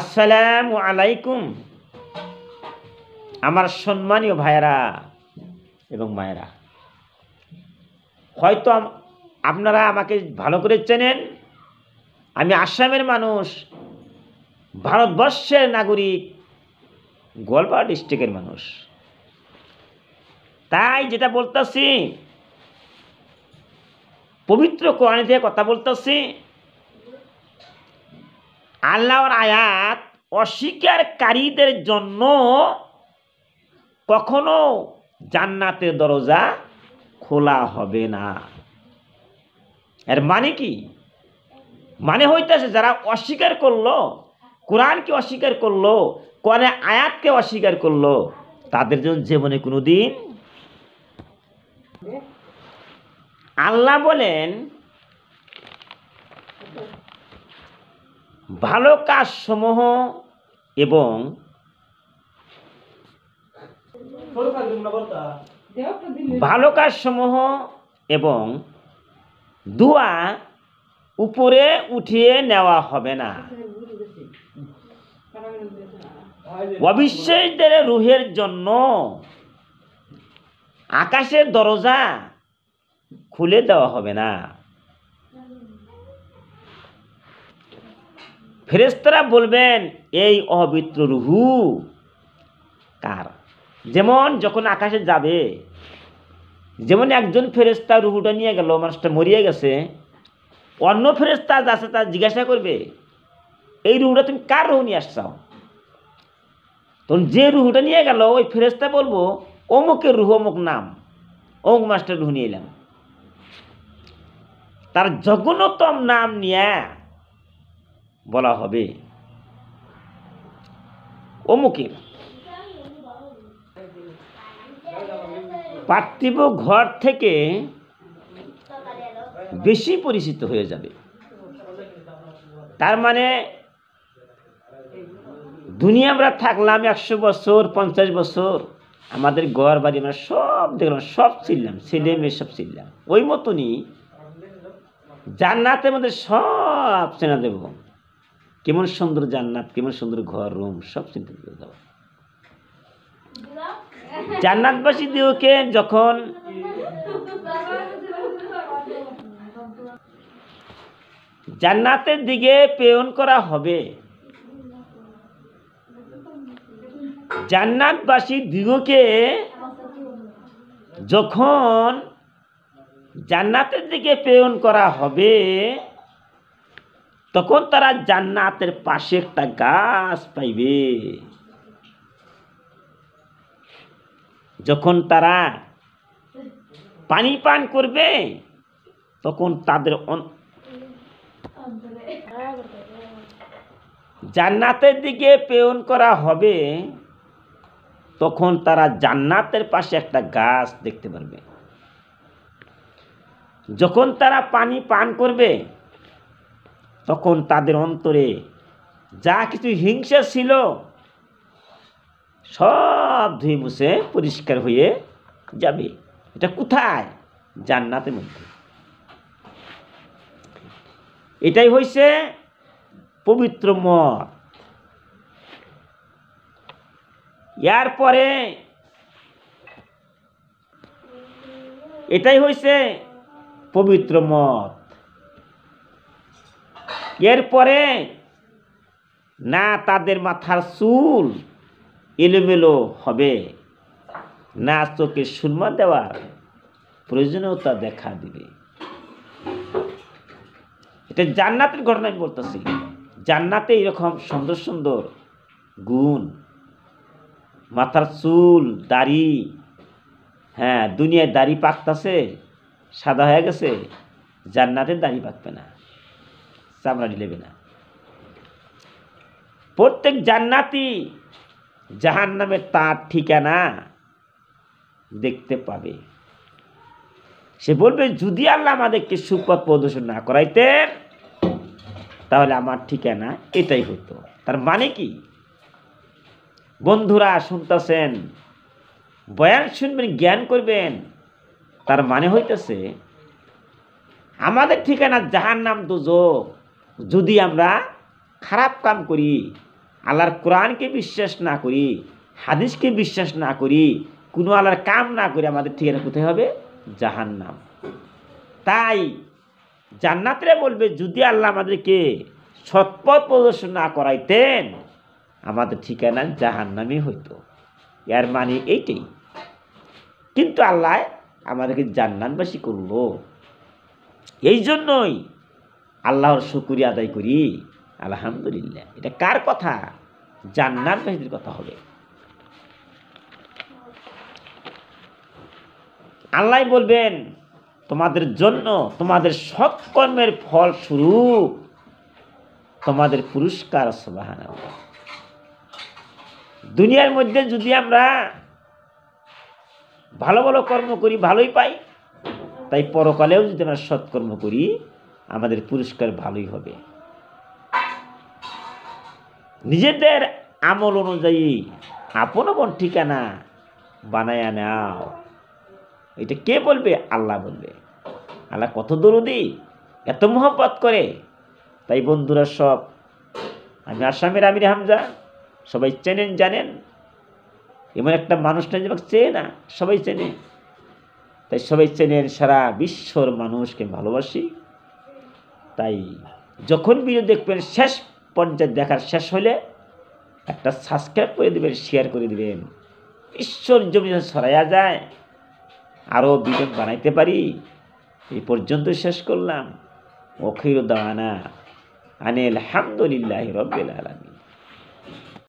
আসসালামু আলাইকুম আমার সম্মানীয় ভাইয়েরা এবং মায়েরা হয়তো আপনারা আমাকে ভালো করে চেনেন আমি আসামের মানুষ ভারতবর্ষের নাগরিক গোয়ালপাড়া ডিস্ট্রিক্টের মানুষ তাই যেটা বলতেছি পবিত্র থেকে কথা বলতেছি আল্লাহর আয়াত অস্বীকারীদের জন্য কখনো জান্নাতের দরজা খোলা হবে না এর মানে কি মানে হইতেছে যারা অস্বীকার করলো কোরআনকে অস্বীকার করলো কোরআনে আয়াতকে অস্বীকার করলো তাদের জন্য জীবনে কোনো দিন আল্লাহ বলেন ভালো কাজসমূহ এবং ভালো কাজসমূহ এবং দুয়া উপরে উঠিয়ে নেওয়া হবে না অবিশ্বাসদের রুহের জন্য আকাশের দরজা খুলে দেওয়া হবে না ফেরেস্তারা বলবেন এই অবিত্র রুহু কার যেমন যখন আকাশে যাবে যেমন একজন ফেরেস্তা রুহুটা নিয়ে গেল মানুষটা মরিয়ে গেছে অন্য ফেরেস্তা যাচ্ছে তা জিজ্ঞাসা করবে এই রুহুটা তুমি কার রুহু নিয়ে আসছাও তখন যে রুহুটা নিয়ে গেল ওই ফেরেস্তা বলবো অমুকের রুহু অমুক নাম অমুক মাস্টার রুহু নিয়ে এলাম তার জঘন্যতম নাম নিয়ে বলা হবে অমুকের পার্থিব ঘর থেকে বেশি পরিচিত হয়ে যাবে তার মানে দুনিয়া আমরা থাকলাম একশো বছর পঞ্চাশ বছর আমাদের ঘর বাড়ি আমরা মানে সব দেখলাম সব চিনলাম ছেলে মেয়ে সব চিনলাম ওই মতনই জান্নাতের মধ্যে সব চেনা দেব কেমন সুন্দর জান্নাত কেমন সুন্দর ঘর রুম সব চিন্তা করে দেওয়া জান্নাতবাসী দিওকে যখন জান্নাতের দিকে প্রেরণ করা হবে জান্নাতবাসী দিগকে যখন জান্নাতের দিকে প্রেরণ করা হবে তখন তারা জান্নাতের পাশে একটা গাছ পাইবে যখন তারা পানি পান করবে তখন তাদের জান্নাতের দিকে পেয়ন করা হবে তখন তারা জান্নাতের পাশে একটা গাছ দেখতে পারবে যখন তারা পানি পান করবে তখন তাদের অন্তরে যা কিছু হিংসা ছিল সব ধুয়ে মুছে পরিষ্কার হয়ে যাবে এটা কোথায় জান্নাতের মধ্যে এটাই হয়েছে পবিত্র মত পরে এটাই হয়েছে পবিত্র মত এরপরে না তাদের মাথার চুল এলোমেলো হবে না চোখে সুরমা দেওয়ার প্রয়োজনীয়তা দেখা দিবে এটা জান্নাতের ঘটনা আমি বলতেছি জান্নাতে এরকম সুন্দর সুন্দর গুণ মাথার চুল দাড়ি হ্যাঁ দুনিয়ায় দাড়ি পাকতাছে সাদা হয়ে গেছে জান্নাতে দাড়ি পাকবে না চামড়া নিলেবে না প্রত্যেক জান্নাতি জাহান নামে তার ঠিকানা দেখতে পাবে সে বলবে যদি আল্লাহ আমাদেরকে সুপথ প্রদর্শন না করাইতেন তাহলে আমার ঠিকানা এটাই হতো তার মানে কি বন্ধুরা শুনতেছেন বয়ান শুনবেন জ্ঞান করবেন তার মানে হইতেছে আমাদের ঠিকানা জাহান নাম দুজক যদি আমরা খারাপ কাম করি আল্লাহর কোরআনকে বিশ্বাস না করি হাদিসকে বিশ্বাস না করি কোনো আল্লাহর কাম না করি আমাদের ঠিকানা কোথায় হবে জাহান্নাম তাই জান্নাতরে বলবে যদি আল্লাহ আমাদেরকে সৎপথ প্রদর্শন না করাইতেন আমাদের ঠিকানা জাহান্নামই হইতো এর মানে এইটাই কিন্তু আল্লাহ আমাদেরকে জান্নাতবাসী করল এই জন্যই আল্লাহর শুকুরি আদায় করি আলহামদুলিল্লাহ এটা কার কথা জান্নার বাহিনীর কথা হবে আল্লাহ বলবেন তোমাদের জন্য তোমাদের সৎকর্মের ফল শুরু তোমাদের পুরস্কার সবাহান দুনিয়ার মধ্যে যদি আমরা ভালো ভালো কর্ম করি ভালোই পাই তাই পরকালেও যদি আমরা সৎকর্ম করি আমাদের পুরস্কার ভালোই হবে নিজেদের আমল অনুযায়ী আপন আপন ঠিকানা বানায়া নাও এটা কে বলবে আল্লাহ বলবে আল্লাহ কত দরুদি এত মোহব্বত করে তাই বন্ধুরা সব আমি আসামের আমির হামজা সবাই চেনেন জানেন এমন একটা মানুষ না যে চেয়ে না সবাই চেনে তাই সবাই চেনেন সারা বিশ্বর মানুষকে ভালোবাসি তাই যখন ভিডিও দেখবেন শেষ পর্যায়ে দেখার শেষ হলে একটা সাবস্ক্রাইব করে দেবেন শেয়ার করে দেবেন ঈশ্বর জমি সরাইয়া যায় আরও ভিডিও বানাইতে পারি এই পর্যন্ত শেষ করলাম অখির দাওয়ানা আনিল আলহামদুলিল্লাহ রবিল আলমী